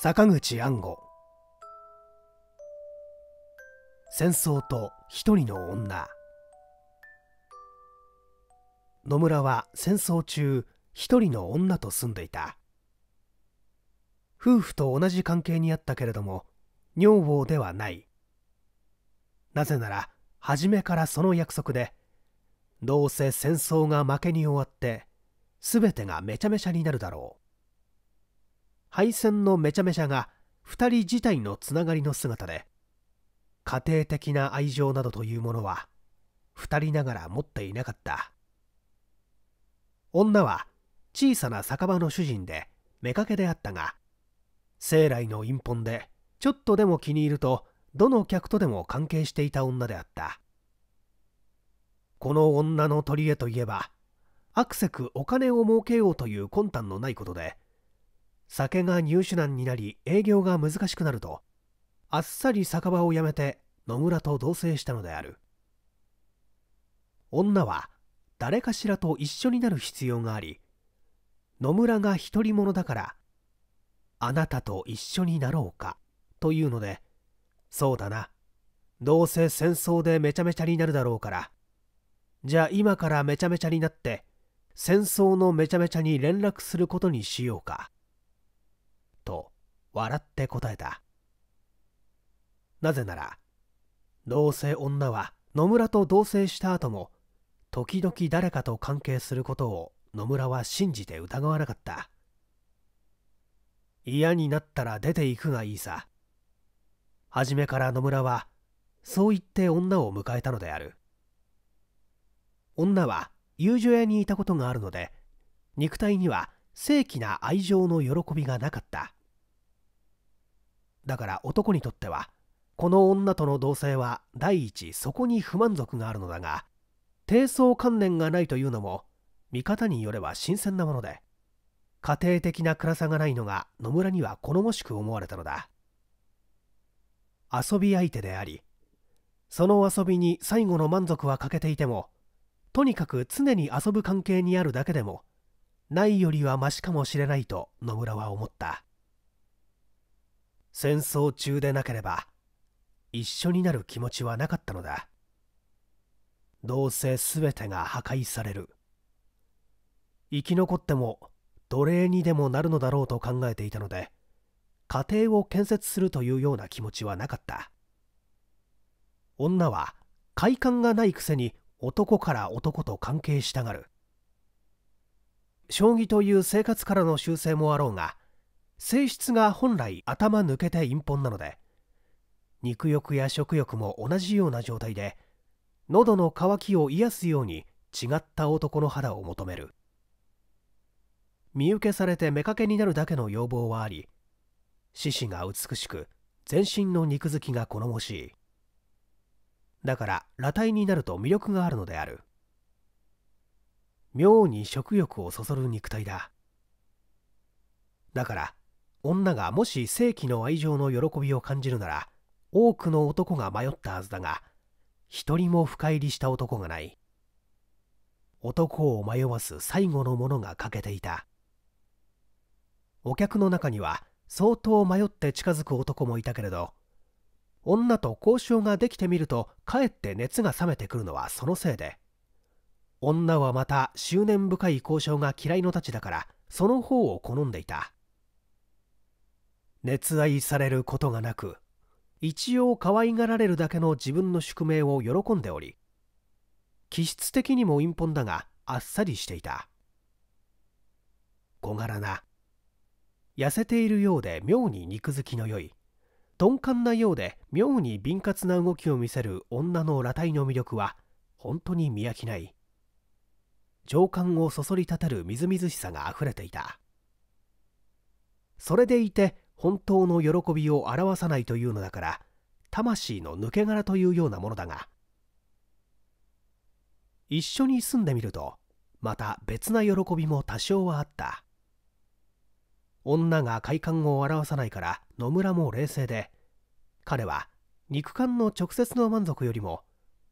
坂口安吾戦争と一人の女野村は戦争中一人の女と住んでいた夫婦と同じ関係にあったけれども女房ではないなぜなら初めからその約束でどうせ戦争が負けに終わって全てがめちゃめちゃになるだろう配線のめちゃめちゃが2人自体のつながりの姿で家庭的な愛情などというものは2人ながら持っていなかった女は小さな酒場の主人で妾であったが生来の陰本でちょっとでも気に入るとどの客とでも関係していた女であったこの女の取り柄といえばあくせくお金を儲けようという魂胆のないことで酒が入手難になり営業が難しくなるとあっさり酒場を辞めて野村と同棲したのである女は誰かしらと一緒になる必要があり野村が独り者だからあなたと一緒になろうかというのでそうだなどうせ戦争でめちゃめちゃになるだろうからじゃあ今からめちゃめちゃになって戦争のめちゃめちゃに連絡することにしようかと笑って答えたなぜならどうせ女は野村と同棲した後も時々誰かと関係することを野村は信じて疑わなかった嫌になったら出ていくがいいさ初めから野村はそう言って女を迎えたのである女は遊女屋にいたことがあるので肉体には正規な愛情の喜びがなかっただから男にとってはこの女との同性は第一そこに不満足があるのだが低層観念がないというのも見方によれば新鮮なもので家庭的な暗さがないのが野村には好ましく思われたのだ遊び相手でありその遊びに最後の満足は欠けていてもとにかく常に遊ぶ関係にあるだけでもないよりはマシかもしれないと野村は思った戦争中でなければ一緒になる気持ちはなかったのだどうせ全てが破壊される生き残っても奴隷にでもなるのだろうと考えていたので家庭を建設するというような気持ちはなかった女は快感がないくせに男から男と関係したがる将棋という生活からの修正もあろうが性質が本来頭抜けて陰本なので肉欲や食欲も同じような状態で喉の渇きを癒すように違った男の肌を求める見受けされて目かけになるだけの要望はあり獅子が美しく全身の肉付きが好もしいだから裸体になると魅力があるのである妙に食欲をそそる肉体だだから女がもし正規の愛情の喜びを感じるなら多くの男が迷ったはずだが一人も深入りした男がない男を迷わす最後のものが欠けていたお客の中には相当迷って近づく男もいたけれど女と交渉ができてみるとかえって熱が冷めてくるのはそのせいで女はまた執念深い交渉が嫌いのたちだからその方を好んでいた熱愛されることがなく一応可愛がられるだけの自分の宿命を喜んでおり気質的にも陰本だがあっさりしていた小柄な痩せているようで妙に肉付きの良い鈍感なようで妙に敏活な動きを見せる女の裸体の魅力は本当に見飽きない情感をそそり立てるみずみずしさがあふれていたそれでいて本当の喜びを表さないというのだから魂の抜け殻というようなものだが一緒に住んでみるとまた別な喜びも多少はあった女が快感を表さないから野村も冷静で彼は肉感の直接の満足よりも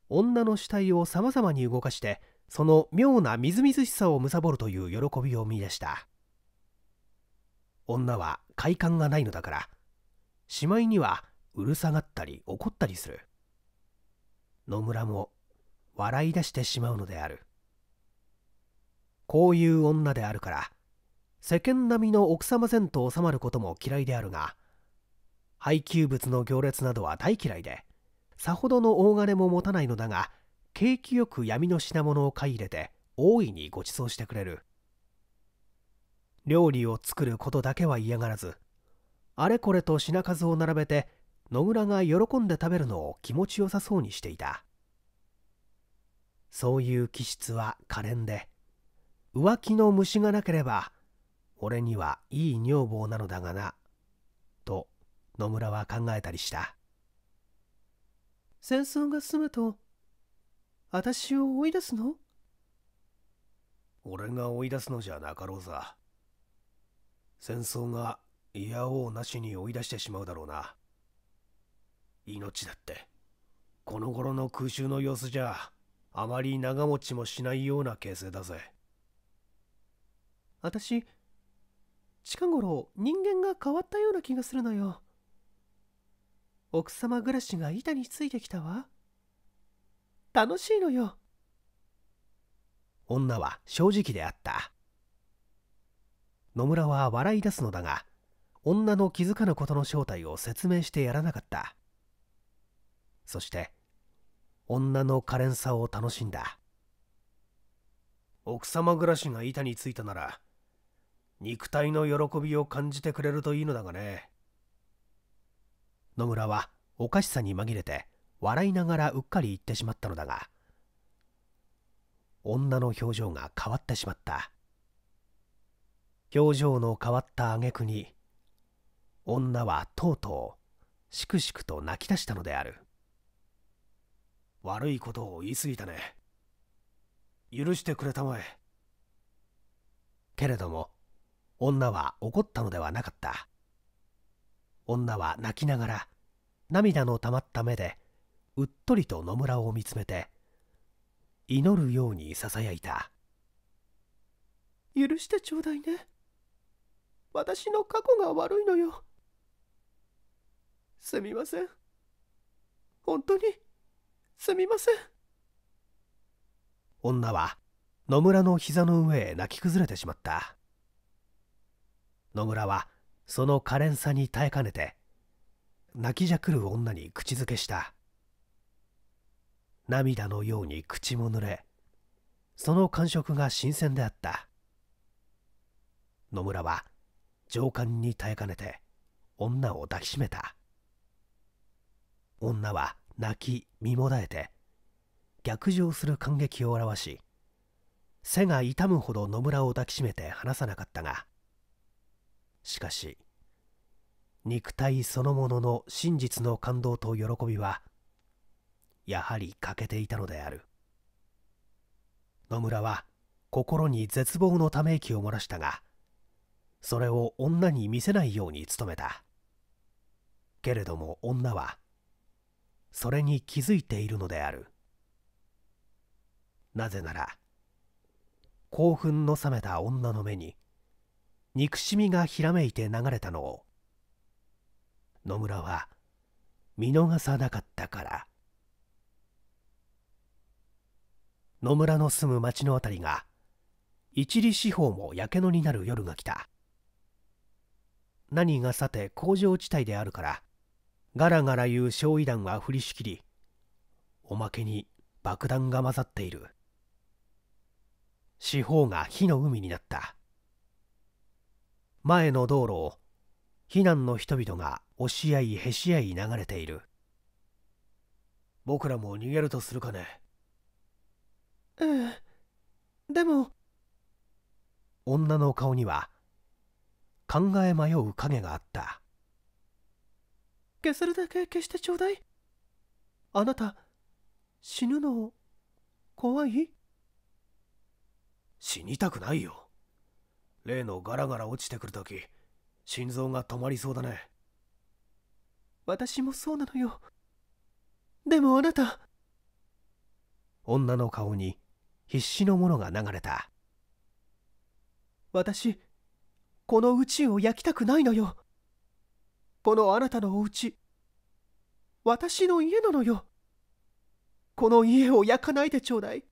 女の死体をさまざまに動かしてその妙なみずみずしさを貪るという喜びを見出した女は快感がないのだからしまいにはうるさがったり怒ったりする野村も笑い出してしまうのであるこういう女であるから世間並みの奥様せんと収まることも嫌いであるが配給物の行列などは大嫌いでさほどの大金も持たないのだが景気よく闇の品物を買い入れて大いにご馳走してくれる料理を作ることだけは嫌がらずあれこれと品数を並べて野村が喜んで食べるのを気持ちよさそうにしていたそういう気質は可憐で浮気の虫がなければ俺にはいい女房なのだがなと野村は考えたりした戦争が済むと私を追い出すの俺が追い出すのじゃなかろうさ戦争が嫌おうなしに追い出してしまうだろうな命だってこの頃の空襲の様子じゃあまり長持ちもしないような形勢だぜ私近頃人間が変わったような気がするのよ奥様暮らしが板についてきたわ楽しいのよ女は正直であった野村は笑い出すのだが女の気づかぬことの正体を説明してやらなかったそして女の可憐さを楽しんだ奥様暮らしが板についたなら肉体の喜びを感じてくれるといいのだがね野村はおかしさに紛れて笑いながらうっかり言ってしまったのだが女の表情が変わってしまった表情の変わった挙句に女はとうとうしくしくと泣き出したのである悪いことを言い過ぎたね許してくれたまえけれども女は怒ったのではなかった女は泣きながら涙のたまった目でうっとりと野村を見つめて祈るようにささやいた許してちょうだいね私の過去が悪いのよ。すみません。本当に、すみません。女は野村の膝の上へ泣き崩れてしまった野村はその可憐さに耐えかねて泣きじゃくる女に口づけした涙のように口も濡れその感触が新鮮であった野村は上官に耐えかねて女を抱きしめた女は泣き身もだえて逆上する感激を表し背が痛むほど野村を抱きしめて離さなかったがしかし肉体そのものの真実の感動と喜びはやはり欠けていたのである野村は心に絶望のため息を漏らしたがそれを女に見せないように努めたけれども女はそれに気づいているのであるなぜなら興奮の冷めた女の目に憎しみがひらめいて流れたのを野村は見逃さなかったから野村の住む町の辺りが一里四方もやけ野になる夜が来た何がさて工場地帯であるからガラガラ言う焼夷弾は振りしきりおまけに爆弾が混ざっている四方が火の海になった前の道路を避難の人々が押し合いへし合い流れている僕らも逃げるとするかねうんでも女の顔には考え迷う影があった消せるだけ消してちょうだいあなた死ぬの怖い死にたくないよ例のガラガラ落ちてくるとき心臓が止まりそうだね私もそうなのよでもあなた女の顔に必死のものが流れた私この宇宙を焼きたくないのよこのあなたのお家私の家なのよこの家を焼かないでちょうだい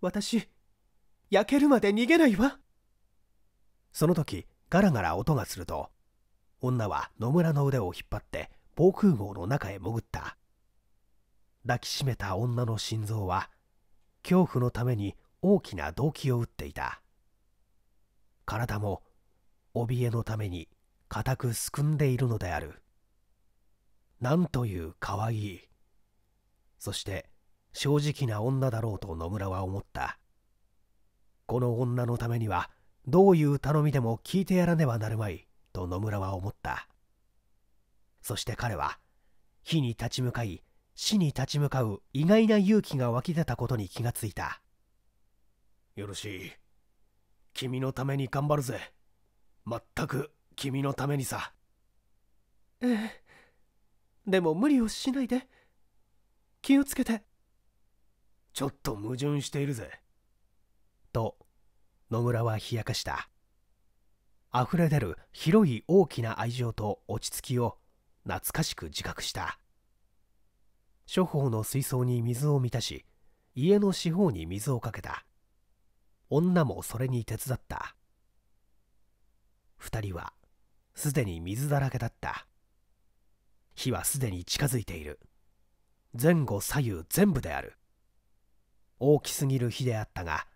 私焼けるまで逃げないわその時ガラガラ音がすると女は野村の腕を引っ張って防空壕の中へ潜った抱きしめた女の心臓は恐怖のために大きな動機を打っていた体も怯えのために固くすくんでいるのであるなんというかわいいそして正直な女だろうと野村は思ったこの女のためにはどういう頼みでも聞いてやらねばなるまいと野村は思ったそして彼は火に立ち向かい死に立ち向かう意外な勇気が湧き出たことに気がついたよろしい君のために頑張るぜまったく君のためにさええでも無理をしないで気をつけてちょっと矛盾しているぜと野村は冷やかした溢れ出る広い大きな愛情と落ち着きを懐かしく自覚した処方の水槽に水を満たし家の四方に水をかけた女もそれに手伝った2人はすでに水だらけだった火はすでに近づいている前後左右全部である大きすぎる火であったが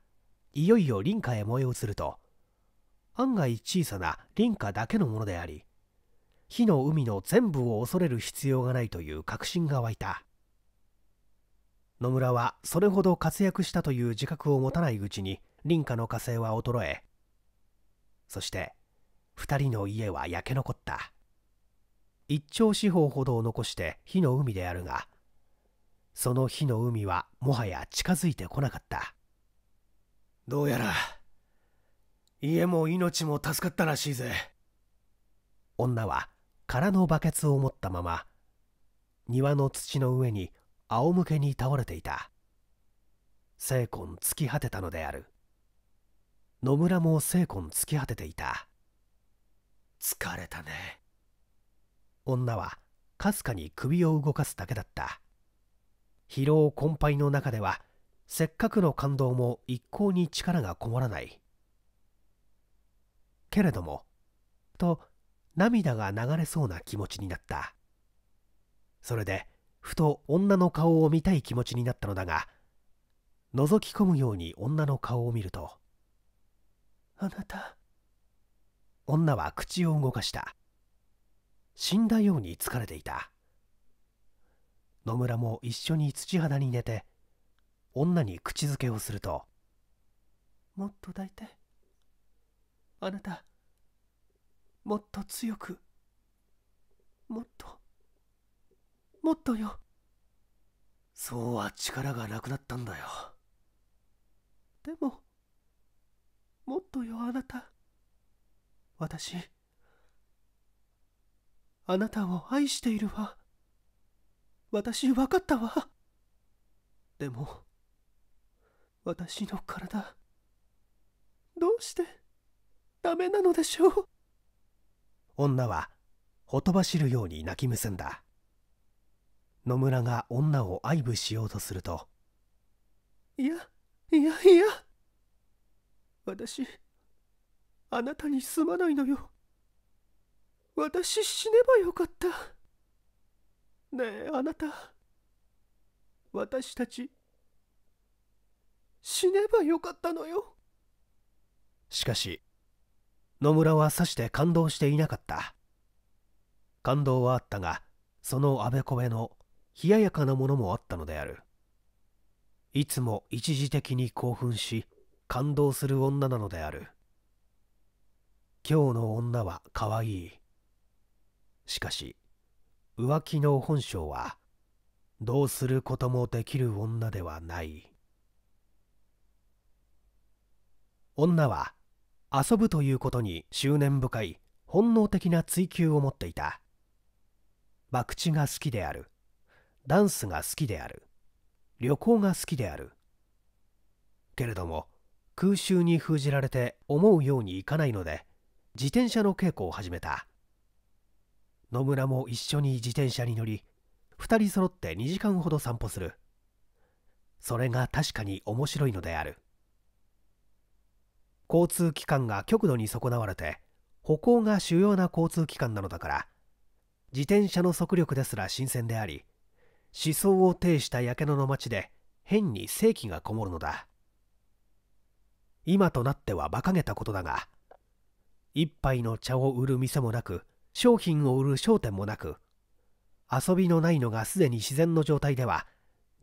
いよいよ林家へ燃え移ると案外小さな林家だけのものであり火の海の全部を恐れる必要がないという確信が湧いた野村はそれほど活躍したという自覚を持たないうちに隣家の火星は衰えそして2人の家は焼け残った一丁四方ほどを残して火の海であるがその火の海はもはや近づいてこなかったどうやら家も命も助かったらしいぜ女は空のバケツを持ったまま庭の土の上に仰向けに倒れていた精魂尽き果てたのである野村も精魂突きてていた疲れたね女はかすかに首を動かすだけだった疲労困憊の中ではせっかくの感動も一向に力がこもらないけれどもと涙が流れそうな気持ちになったそれでふと女の顔を見たい気持ちになったのだが覗き込むように女の顔を見るとあなた女は口を動かした死んだように疲れていた野村も一緒に土肌に寝て女に口づけをすると「もっと抱いてあなたもっと強くもっともっとよ」そうは力がなくなったんだよでももっとよあなた私あなたを愛しているわ私分かったわでも私の体どうしてダメなのでしょう女はほとばしるように泣きむすんだ野村が女を愛撫しようとするといやいやいや私あなたにすまないのよ私死ねばよかったねえあなた私たち死ねばよかったのよしかし野村はさして感動していなかった感動はあったがそのあべこべの冷ややかなものもあったのであるいつも一時的に興奮し感動する女なのである今日の女は可愛いしかし浮気の本性はどうすることもできる女ではない女は遊ぶということに執念深い本能的な追求を持っていた博打が好きであるダンスが好きである旅行が好きであるけれども空襲に封じられて思うようにいかないので自転車の稽古を始めた野村も一緒に自転車に乗り2人揃って2時間ほど散歩するそれが確かに面白いのである交通機関が極度に損なわれて歩行が主要な交通機関なのだから自転車の速力ですら新鮮であり思想を呈したやけどの町で変に正気がこもるのだ今となっては馬鹿げたことだが一杯の茶を売る店もなく商品を売る商店もなく遊びのないのがすでに自然の状態では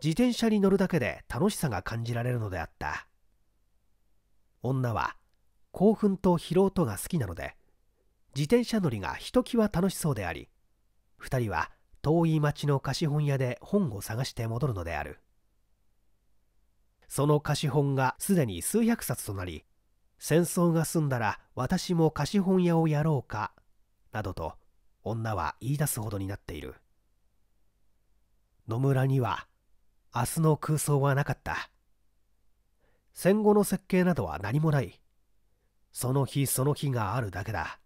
自転車に乗るだけで楽しさが感じられるのであった女は興奮と疲労とが好きなので自転車乗りがひときわ楽しそうであり2人は遠い町の貸本屋で本を探して戻るのであるその貸本がすでに数百冊となり戦争が済んだら私も貸本屋をやろうかなどと女は言い出すほどになっている野村には明日の空想はなかった戦後の設計などは何もないその日その日があるだけだ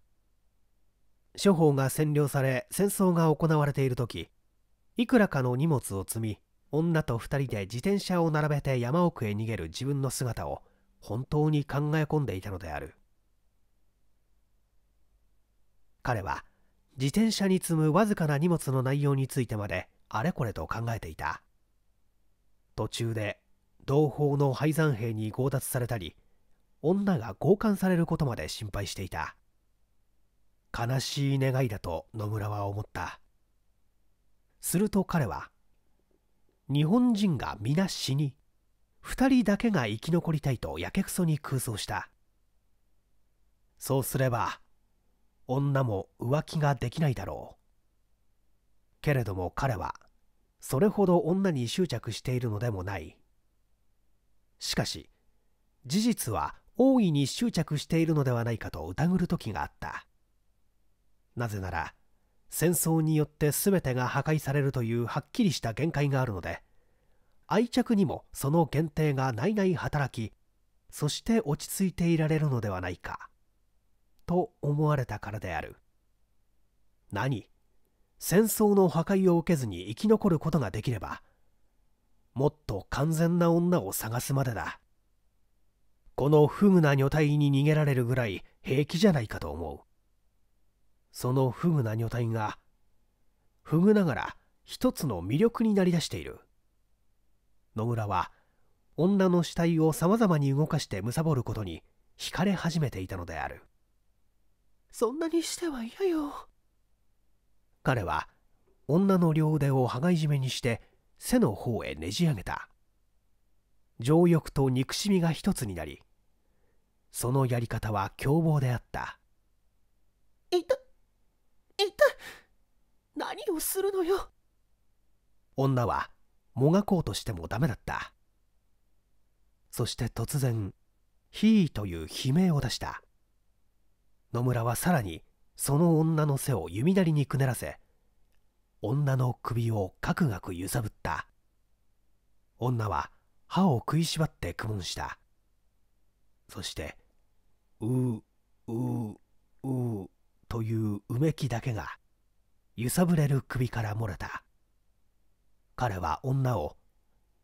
処方が占領され戦争が行われている時いくらかの荷物を積み女と二人で自転車を並べて山奥へ逃げる自分の姿を本当に考え込んでいたのである彼は自転車に積むわずかな荷物の内容についてまであれこれと考えていた途中で同胞の廃山兵に強奪されたり女が強姦されることまで心配していた悲しい願いだと野村は思ったすると彼は日本人が皆死に2人だけが生き残りたいとやけくそに空想したそうすれば女も浮気ができないだろうけれども彼はそれほど女に執着しているのでもないしかし事実は大いに執着しているのではないかと疑る時があったなぜなら戦争によって全てが破壊されるというはっきりした限界があるので愛着にもその限定がないない働きそして落ち着いていられるのではないかと思われたからである何戦争の破壊を受けずに生き残ることができればもっと完全な女を探すまでだこの不具な女体に逃げられるぐらい平気じゃないかと思うその不具な女体が不具ながら一つの魅力になりだしている野村は女の死体をさまざまに動かして貪ることに惹かれ始めていたのであるそんなにしては嫌よ彼は女の両腕を羽交い締めにして背の方へねじ上げた情欲と憎しみが一つになりそのやり方は凶暴であった痛い痛い何をするのよ女はもがこうとしてもダメだったそして突然「ヒー」という悲鳴を出した野村はさらにその女の背を弓なりにくねらせ女の首をかくがく揺さぶった女は歯を食いしばって苦悶したそして「うううう」といううめきだけが揺さぶれる首から漏れた彼は女を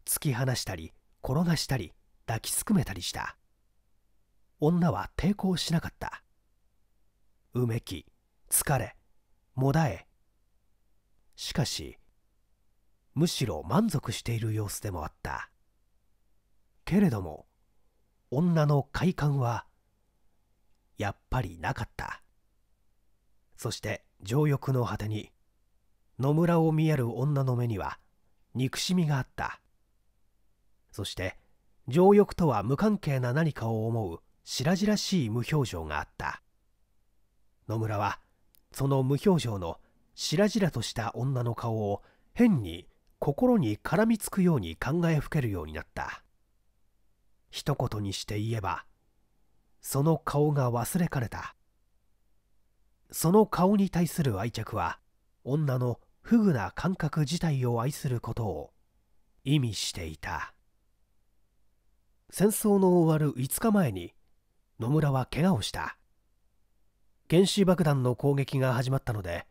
突き放したり転がしたり抱きすくめたりした女は抵抗しなかったうめき疲れもだえしかしむしろ満足している様子でもあったけれども女の快感はやっぱりなかったそして情欲の果てに野村を見やる女の目には憎しみがあったそして情欲とは無関係な何かを思う白々しい無表情があった野村はその無表情の白々とした女の顔を変に心に絡みつくように考えふけるようになった一言にして言えばその顔が忘れかれたその顔に対する愛着は女の不具な感覚自体を愛することを意味していた戦争の終わる5日前に野村は怪我をした原子爆弾の攻撃が始まったので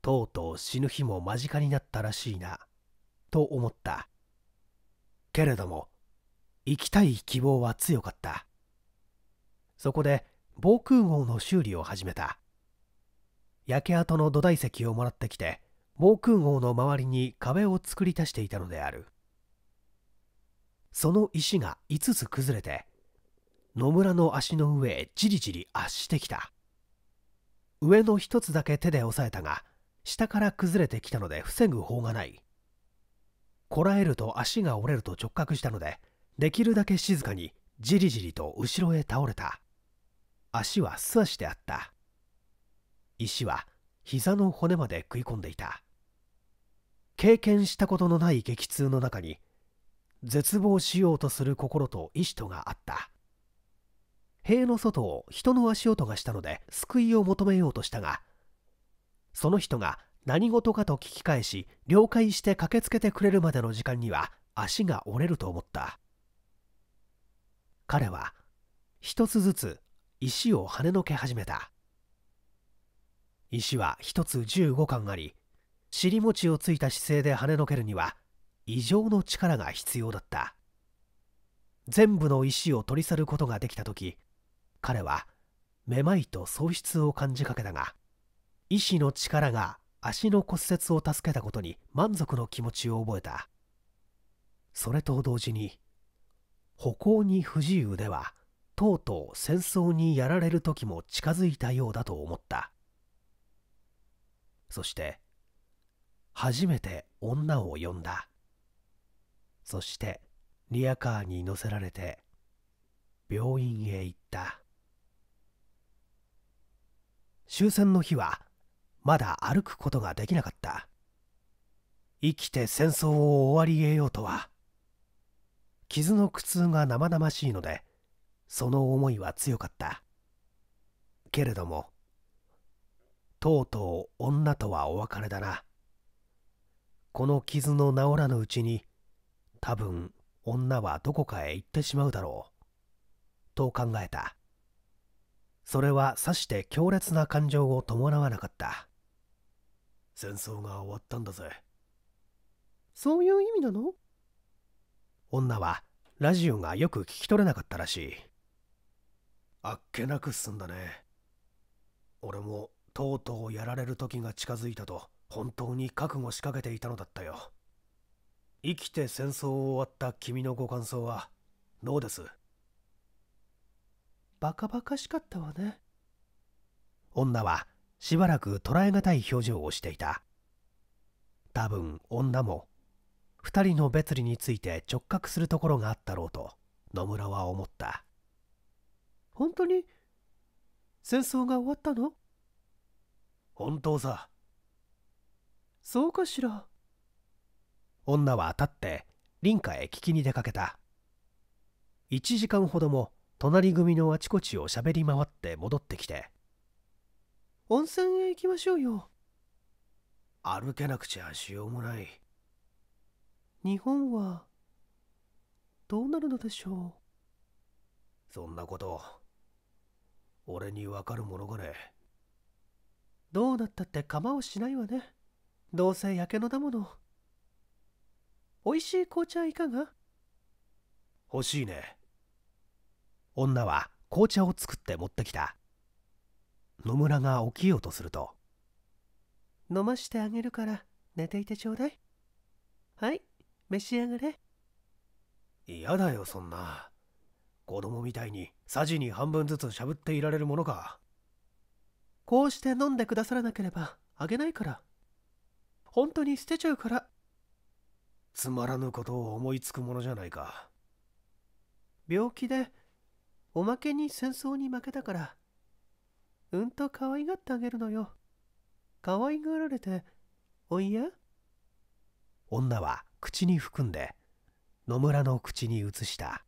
とうとう死ぬ日も間近になったらしいなと思ったけれども生きたい希望は強かったそこで防空壕の修理を始めた焼け跡の土台石をもらってきて防空壕の周りに壁を作り足していたのであるその石が5つ崩れて野村の足の上へじりじり圧してきた上の1つだけ手で押さえたが下から崩れてきたので防ぐ法がないこらえると足が折れると直角したのでできるだけ静かにじりじりと後ろへ倒れた足は素足であった石は膝の骨まで食い込んでいた経験したことのない激痛の中に絶望しようとする心と意志とがあった塀の外を人の足音がしたので救いを求めようとしたがその人が何事かと聞き返し了解して駆けつけてくれるまでの時間には足が折れると思った彼は一つずつ石を跳ねのけ始めた石は一つ15巻あり尻餅をついた姿勢で跳ねのけるには異常の力が必要だった全部の石を取り去ることができた時彼はめまいと喪失を感じかけたが医師の力が足の骨折を助けたことに満足の気持ちを覚えたそれと同時に歩行に不自由ではとうとう戦争にやられる時も近づいたようだと思ったそして初めて女を呼んだそしてリアカーに乗せられて病院へ行った終戦の日はまだ歩くことができなかった生きて戦争を終わり得ようとは傷の苦痛が生々しいのでその思いは強かったけれどもとうとう女とはお別れだなこの傷の治らぬうちに多分女はどこかへ行ってしまうだろうと考えたそれはさして強烈な感情を伴わなかった戦争が終わったんだぜそういう意味なの女はラジオがよく聞き取れなかったらしいあっけなく進んだね俺もとうとうやられる時が近づいたと本当に覚悟しかけていたのだったよ生きて戦争を終わった君のご感想はどうですバカバカしかったわね女はしばらく捉え難い表情をしていた多分女も2人の別離について直角するところがあったろうと野村は思った本当に戦争が終わったの本当さそうかしら女は当たって林家へ聞きに出かけた1時間ほども隣組のあちこちをしゃべり回って戻ってきて温泉へ行きましょうよ歩けなくちゃしようもない日本はどうなるのでしょうそんなこと俺にわかるものがねどうなったって構をしないわねどうせやけのだものおいしい紅茶いかが欲しいね女は紅茶を作って持ってきた野村が起きようとすると飲ましてあげるから寝ていてちょうだいはい召し上がれ嫌だよそんな子供みたいにさじに半分ずつしゃぶっていられるものかこうして飲んでくださらなければあげないから本当に捨てちゃうから。つまらぬことを思いつくものじゃないか。病気で、おまけに戦争に負けたから、うんと可愛がってあげるのよ。可愛がられて、おいや女は口に含んで、野村の口に移した。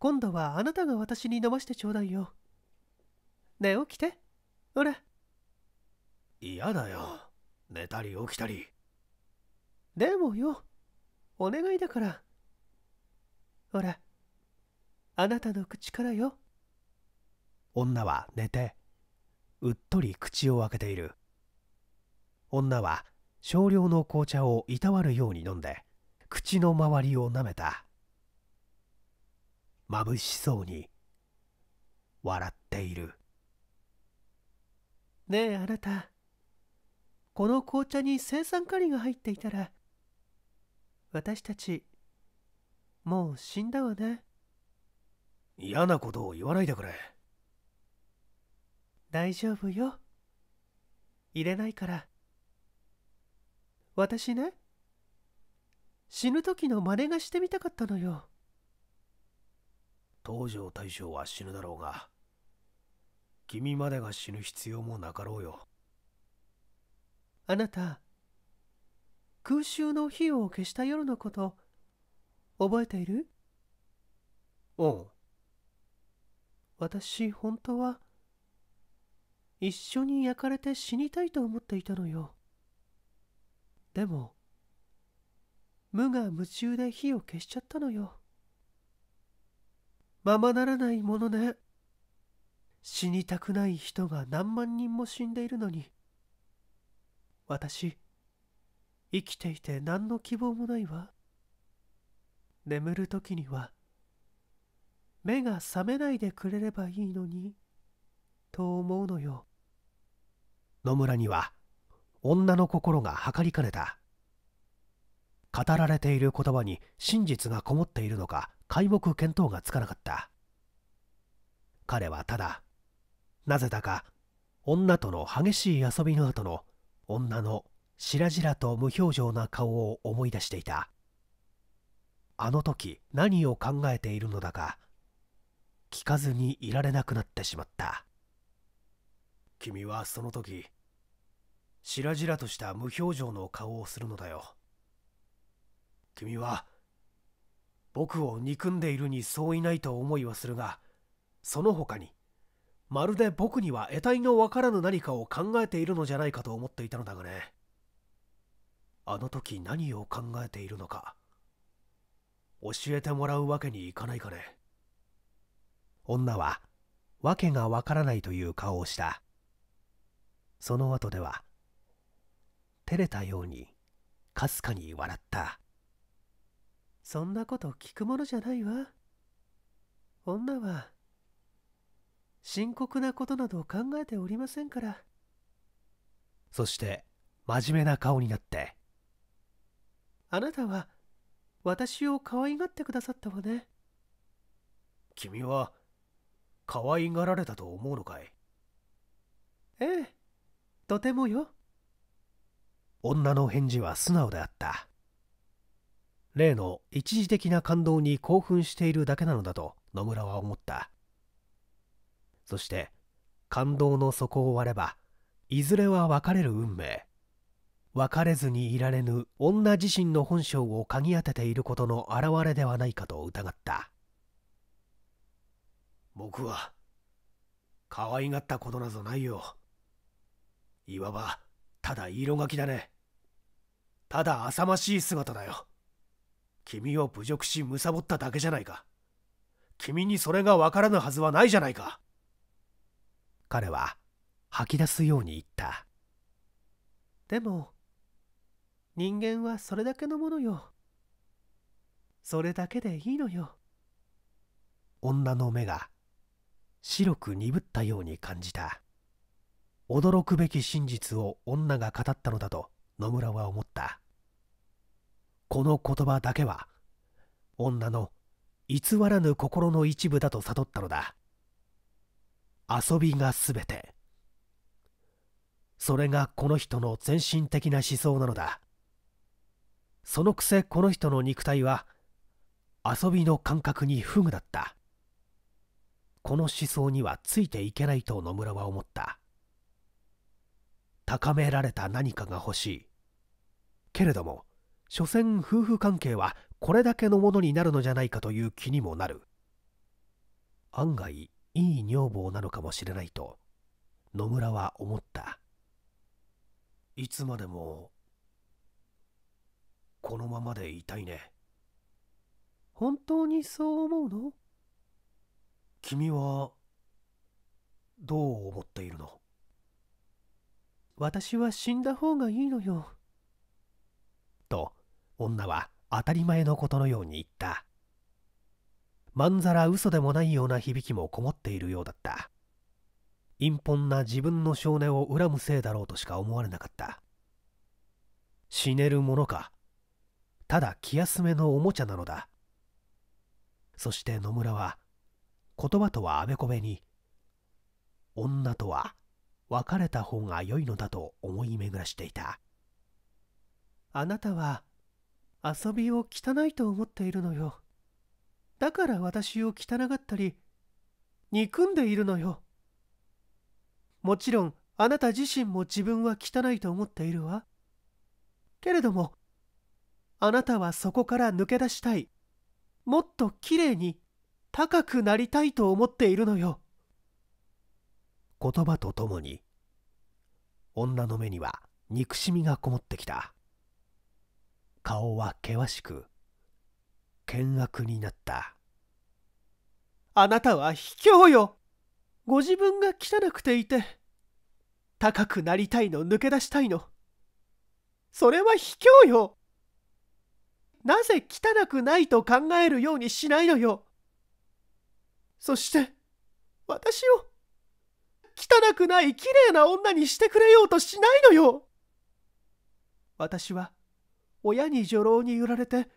今度はあなたが私に飲ましてちょうだいよ。寝起きて。ほら。嫌だよ。寝たり起きたりでもよお願いだからほらあなたの口からよ女は寝てうっとり口を開けている女は少量の紅茶をいたわるように飲んで口の周りをなめたまぶしそうに笑っているねえあなたこの紅茶に青酸カリが入っていたら私たちもう死んだわね嫌なことを言わないでくれ大丈夫よ入れないから私ね死ぬ時の真似がしてみたかったのよ東条大将は死ぬだろうが君までが死ぬ必要もなかろうよあなた、空襲の火を消した夜のこと、覚えているおう。私、本当は、一緒に焼かれて死にたいと思っていたのよ。でも、無我夢中で火を消しちゃったのよ。ままならないものね。死にたくない人が何万人も死んでいるのに。私生きていて何の希望もないわ眠る時には目が覚めないでくれればいいのにと思うのよ野村には女の心が測りかねた語られている言葉に真実がこもっているのか皆目見当がつかなかった彼はただなぜだか女との激しい遊びの後の女の白々と無表情な顔を思い出していたあの時何を考えているのだか聞かずにいられなくなってしまった君はその時白々とした無表情の顔をするのだよ君は僕を憎んでいるに相違ないと思いはするがその他にまるで僕には得体のわからぬ何かを考えているのじゃないかと思っていたのだがねあの時何を考えているのか教えてもらうわけにいかないかね女は訳がわからないという顔をしたその後では照れたようにかすかに笑ったそんなこと聞くものじゃないわ女は深刻なことなど考えておりませんからそして真面目な顔になってあなたは私を可愛がってくださったわね君は可愛がられたと思うのかいええとてもよ女の返事は素直であった例の一時的な感動に興奮しているだけなのだと野村は思ったそして感動の底を割ればいずれは別れる運命別れずにいられぬ女自身の本性を嗅ぎ当てていることの表れではないかと疑った僕は可愛がったことなどないよいわばただ色書きだねただ浅ましい姿だよ君を侮辱し貪っただけじゃないか君にそれがわからぬはずはないじゃないか彼は吐き出すように言ったでも人間はそれだけのものよそれだけでいいのよ女の目が白く鈍ったように感じた驚くべき真実を女が語ったのだと野村は思ったこの言葉だけは女の偽らぬ心の一部だと悟ったのだ遊びが全てそれがこの人の全身的な思想なのだそのくせこの人の肉体は遊びの感覚に不具だったこの思想にはついていけないと野村は思った高められた何かが欲しいけれども所詮夫婦関係はこれだけのものになるのじゃないかという気にもなる案外いい女房なのかもしれないと野村は思ったいつまでもこのままでいたいね本当にそう思うの君はどう思っているの私は死んだ方がいいのよと女は当たり前のことのように言ったまんざら嘘でもないような響きもこもっているようだった陰本な自分の性根を恨むせいだろうとしか思われなかった死ねるものかただ気休めのおもちゃなのだそして野村は言葉とはあべこべに女とは別れた方が良いのだと思い巡らしていたあなたは遊びを汚いと思っているのよだから私を汚がったり、憎んでいるのよ。もちろん、あなた自身も自分は汚いと思っているわ。けれども、あなたはそこから抜け出したい。もっときれいに、高くなりたいと思っているのよ。言葉とともに、女の目には憎しみがこもってきた。顔は険しく、険悪になった。あなたは卑怯よご自分が汚くていて、高くなりたいの抜け出したいの。それは卑怯よなぜ汚くないと考えるようにしないのよそして、私を、汚くない綺麗な女にしてくれようとしないのよ私は、親に女郎に揺られて、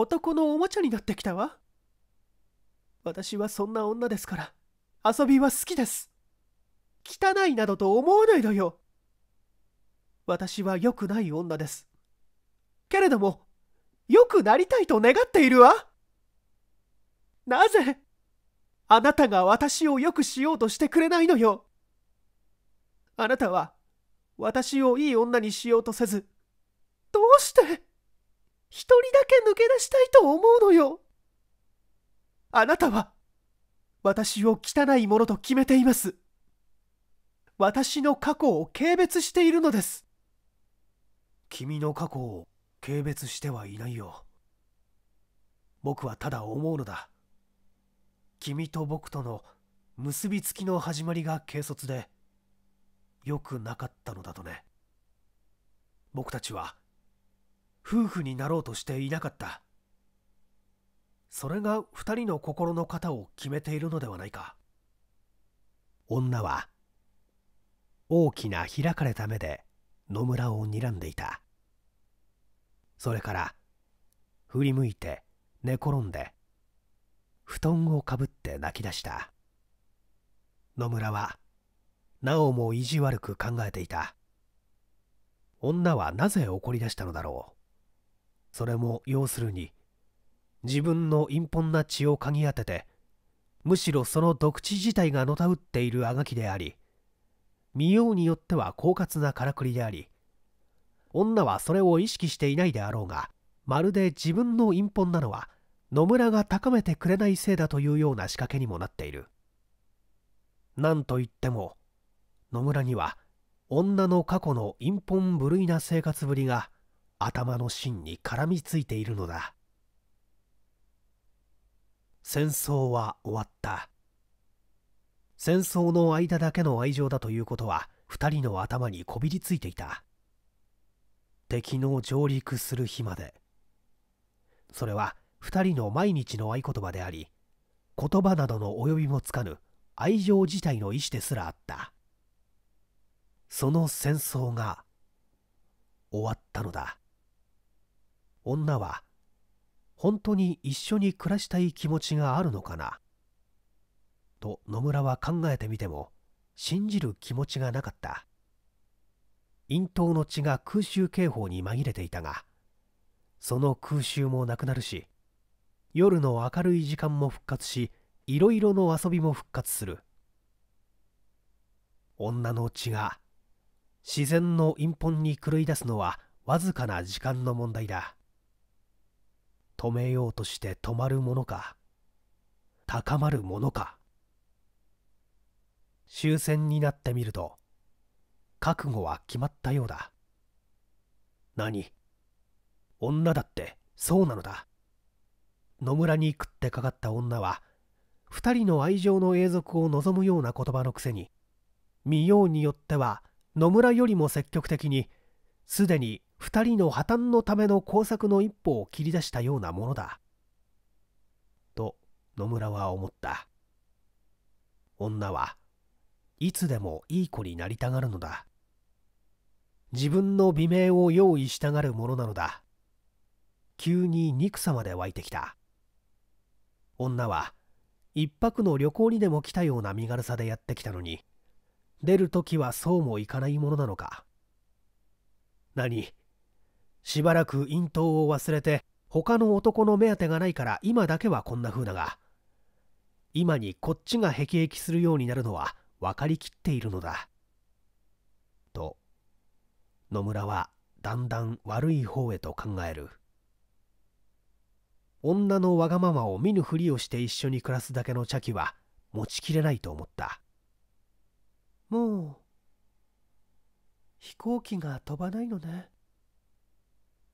男のおもちゃになってきたわ私はそんな女ですから遊びは好きです汚いなどと思わないのよ私は良くない女ですけれども良くなりたいと願っているわなぜあなたが私を良くしようとしてくれないのよあなたは私をいい女にしようとせずどうして一人だけ抜け出したいと思うのよ。あなたは、私を汚いものと決めています。私の過去を軽蔑しているのです。君の過去を軽蔑してはいないよ。僕はただ思うのだ。君と僕との結びつきの始まりが軽率で、良くなかったのだとね。僕たちは夫婦になろうとしていなかったそれが2人の心の型を決めているのではないか女は大きな開かれた目で野村を睨んでいたそれから振り向いて寝転んで布団をかぶって泣き出した野村はなおも意地悪く考えていた女はなぜ怒り出したのだろうそれも要するに自分の陰本な血を嗅ぎ当ててむしろその毒地自体がのたうっているあがきであり見ようによっては狡猾なからくりであり女はそれを意識していないであろうがまるで自分の陰本なのは野村が高めてくれないせいだというような仕掛けにもなっている何といっても野村には女の過去の陰本無類な生活ぶりが頭の芯に絡みついているのだ戦争は終わった戦争の間だけの愛情だということは2人の頭にこびりついていた敵の上陸する日までそれは2人の毎日の合言葉であり言葉などの及びもつかぬ愛情自体の意思ですらあったその戦争が終わったのだ女は本当に一緒に暮らしたい気持ちがあるのかなと野村は考えてみても信じる気持ちがなかった咽頭の血が空襲警報に紛れていたがその空襲もなくなるし夜の明るい時間も復活しいろいろの遊びも復活する女の血が自然の陰本に狂い出すのはわずかな時間の問題だ止めようとして止まるものか高まるものか終戦になってみると覚悟は決まったようだ何女だってそうなのだ野村に食ってかかった女は2人の愛情の永続を望むような言葉のくせに見ようによっては野村よりも積極的にすでに2人の破綻のための工作の一歩を切り出したようなものだ。と野村は思った。女はいつでもいい子になりたがるのだ。自分の美名を用意したがるものなのだ。急に憎さまで湧いてきた。女は一泊の旅行にでも来たような身軽さでやってきたのに、出るときはそうもいかないものなのか。何しばらく咽頭を忘れて他の男の目当てがないから今だけはこんな風だが今にこっちが辟易するようになるのは分かりきっているのだ。と野村はだんだん悪い方へと考える女のわがままを見ぬふりをして一緒に暮らすだけの茶器は持ちきれないと思ったもう飛行機が飛ばないのね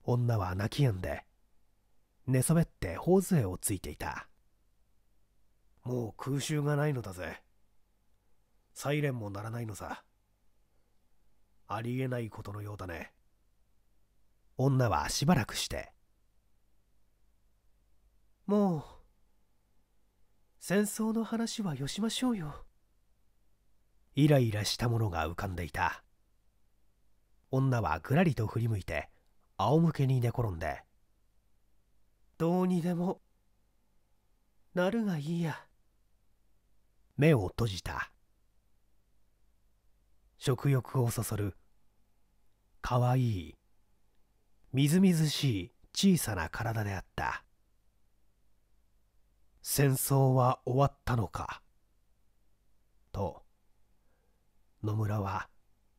女は泣き止んで寝そべって頬杖をついていたもう空襲がないのだぜサイレンも鳴らないのさありえないことのようだね女はしばらくしてもう戦争の話はよしましょうよイライラしたものが浮かんでいた女はぐらりと振り向いて仰向けに寝転んで「どうにでもなるがいいや」目を閉じた食欲をそそるかわいいみずみずしい小さな体であった戦争は終わったのかと野村は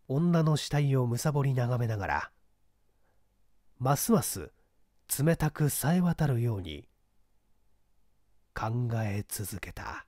女の死体をむさぼり眺めながらますます冷たくさえ渡るように考え続けた。